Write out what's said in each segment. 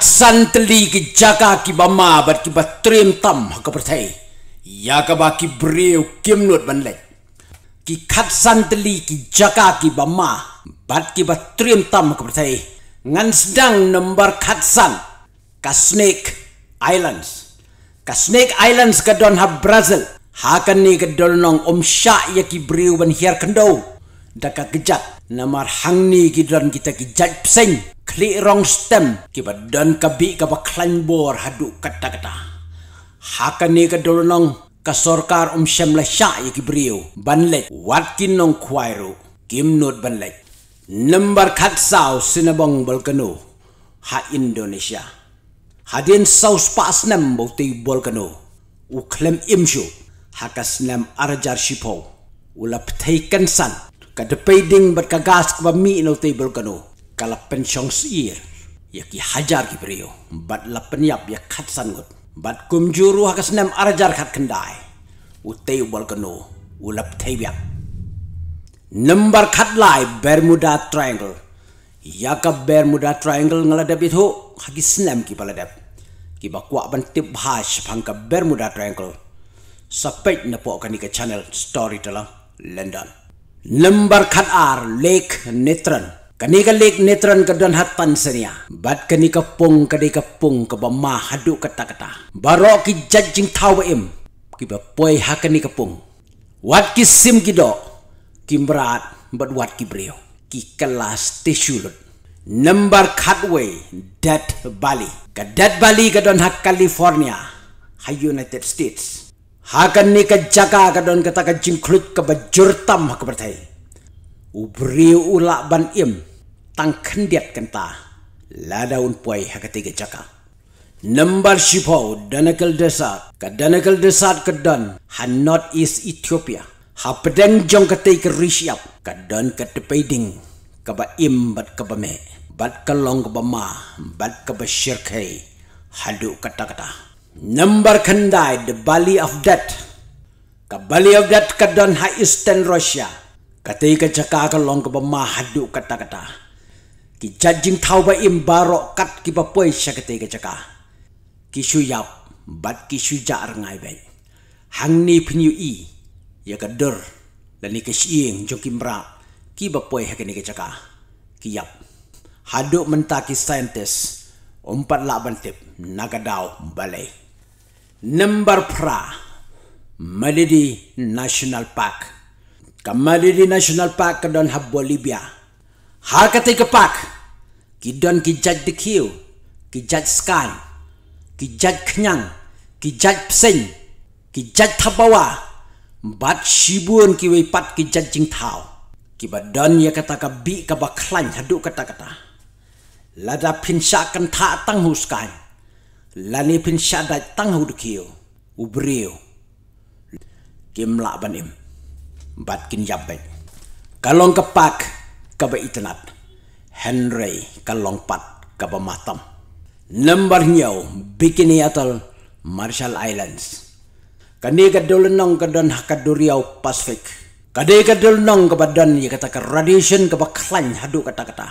san teli ki jaka ki bama bat ki bat trim tam ka pertai. Ya ka ba ki breu kim nut ban le. Ki teli ki jaka ki bama bat ki bat trim tam ka pertai. Ngan sedang khat san ka Snake Islands. Ka Snake Islands ka don ha Brazil. Ha ka ni ka don nong om sya ya ki breu ban hiar kendo daka gejat namar hangni gidran kita gejat pseng kli rong stem kiba don kabi kaba bor haduk kata kata hakani ka dolonong ka sorkar um shem la sha yaki brio banlet watkin nong kwairu kim not banlet nambar khat sinabong balkano ha indonesia hadin saus pas nem bauti balkano u klem imshu hakas nem arjar shipo ulap taikan san Kada peding bat kagas ba mi no table kano. Kala pensyong siir. Ya ki hajar ki brio. Bat la penyap ya kat sangot. Bat kum juru hakas nem arajar kat kendai. U table kano. U lap tebyak. kat lai Bermuda Triangle. Ya ka Bermuda Triangle ngaladap itu hagis nem ki paladap ki bakwa ban tip hash pangka Bermuda Triangle. Sapet na po kanika channel storyteller London lembar khat ar lek netran kani ka lek netran ka dan hat pansenia bat kani ka pung ka de ka pung ka ba ma hadu kata kata baro ki judging thaw im ki ba poi ha kani ka pung wat ki sim ki do ki mrat bat wat ki breo ki kelas tisulut lembar khat dat bali ka dat bali ka dan hat california ha united states hakan ni ka jaka ka don kata ka jingklut ka bajurtam ka bertai ubri ula ban im tang kendiat kenta ladaun puai hakati ka jaka Nambar Shipau, Danakal desa ka Danakal Desat ka Don, ha is Ethiopia, ha jong ka tei ka Rishiap, ka Don ka ka ba im bat ka ba me, bat ka long ka ba ma, bat ka ba shirkai, hadu kata-kata. Number kandai, the Valley of Death. Ka Valley of Death ka don ha Eastern Russia. Katei ka chaka ka long ka bama hadu kata kata. Ki jajing tau ba barok kat ki ba poi sya ka chaka. Ki shu yap, bat ki shu ar ngai bai. Hang ni yu i, ya ka dur. ni ka shiing jo ki mra. Ki ba poi ha ka ka chaka. Ki yap. Hadu mentaki scientist. Umpat lak bantip, nagadau balai. Pra, Malidi National Park ka Malidi National Park ka don habbo Libya hakati ka park ki don ki jaj de kill ki jaj sky ki jaj kenyang ki jaj pseng ki jaj tabawa bat shibun ki wei pat ki jaj jing thao ki ba don ya kata ka bi ka ba kata kata lada pinsa kan tha tang huskan lani pin syada tang hudkiyo ubriyo kim la banim bat kin jabbe kalong kepak kaba itnat henry kalong pat kaba matam Number nyau bikini atal marshall islands kani kadol nong kadon hakaduriau pacific kadai kadol nong kabadan ya kata radiation kaba klan hadu kata kata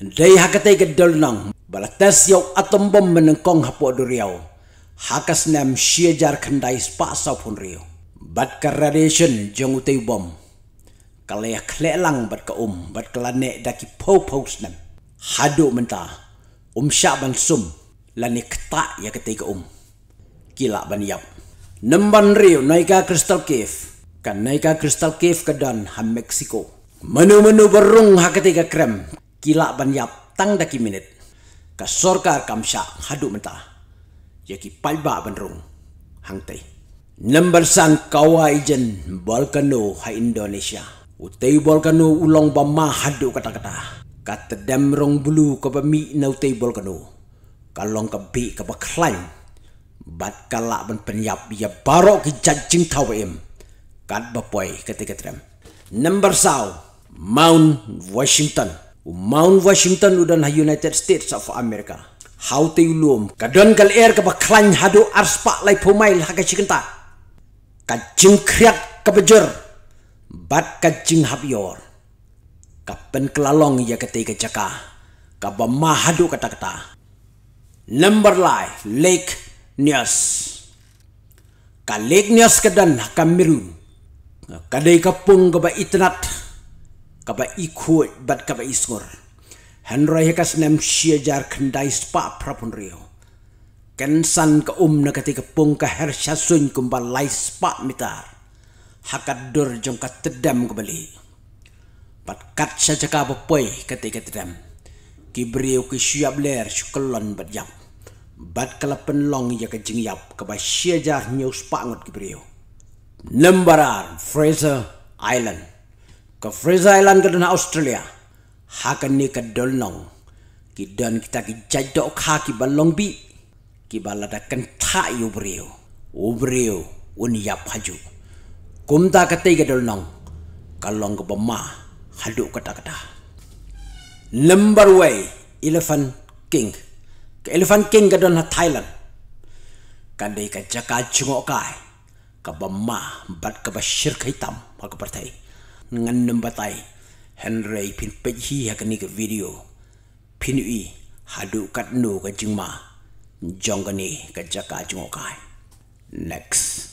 dai hakatai kadol nong balatas yau atom bom menengkong hapo duriau riau hakas nam jar kendai spa pun riau bat radiation jong utai bom kalaya klelang bat ka um bat kalane daki pau pau snam hadu menta um sya ban sum lani kta ya ketika um kila ban yap nemban riau naika crystal cave kan naika crystal cave ke dan ham mexico menu-menu berung ha ketika krem kila ban yap tang daki minute ka sorkar kamsha mentah, hadu menta yaki palba benrung hangtai number sang kawa ijen balkano ha indonesia utai balkano ulong bama hadu kata-kata kata damrong bulu ka bami na utai balkano kalong ka bi ka bat kala ben penyap ya baro ki jajing tawem kat bapoy ketika tram number sau mount washington Mount Washington udah na United States of America. How te ulum kadon kal air ka er baklan hado arspa lai pomail haga ka chikenta. Ka jingkriat ka Bat ka jing Kapan Ka kelalong ya ketika jaka. Ka mahadu kata-kata. Number lai Lake Nias. Ka Lake Nias kadan haka miru, mirun. Kadai kapung pung ka ba itnat kaba ikut, bat kaba iskor. he kas nem shia jar kandai spa prapun rio kensan ka umna ketika ka her sun kumba lai spa mitar hakat dur jom ka tedam kembali pat kat sa jaka bopoi ketika tedam kibriu ki syap ler Bat bat yap bat kala long ya ka jing yap kaba shia jar nyau pa ngot kibriu Lembaran Fraser Island ke Fraser Island ke Australia hakan ni ke dolnong ki dan kita ki jadok ka ki balong bi ki balada kan ta yu un yap haju kumta ka te dolnong kalong ke bama hadu kata kata number way elephant king ke elephant king ke don Thailand kandai ka jaka chungok kai ka bama bat ka bashir khaitam ha ka pertai ngan batai henry pin pej hi hakani video pinui ui hadu kat nu ka jingma jongani ka jaka next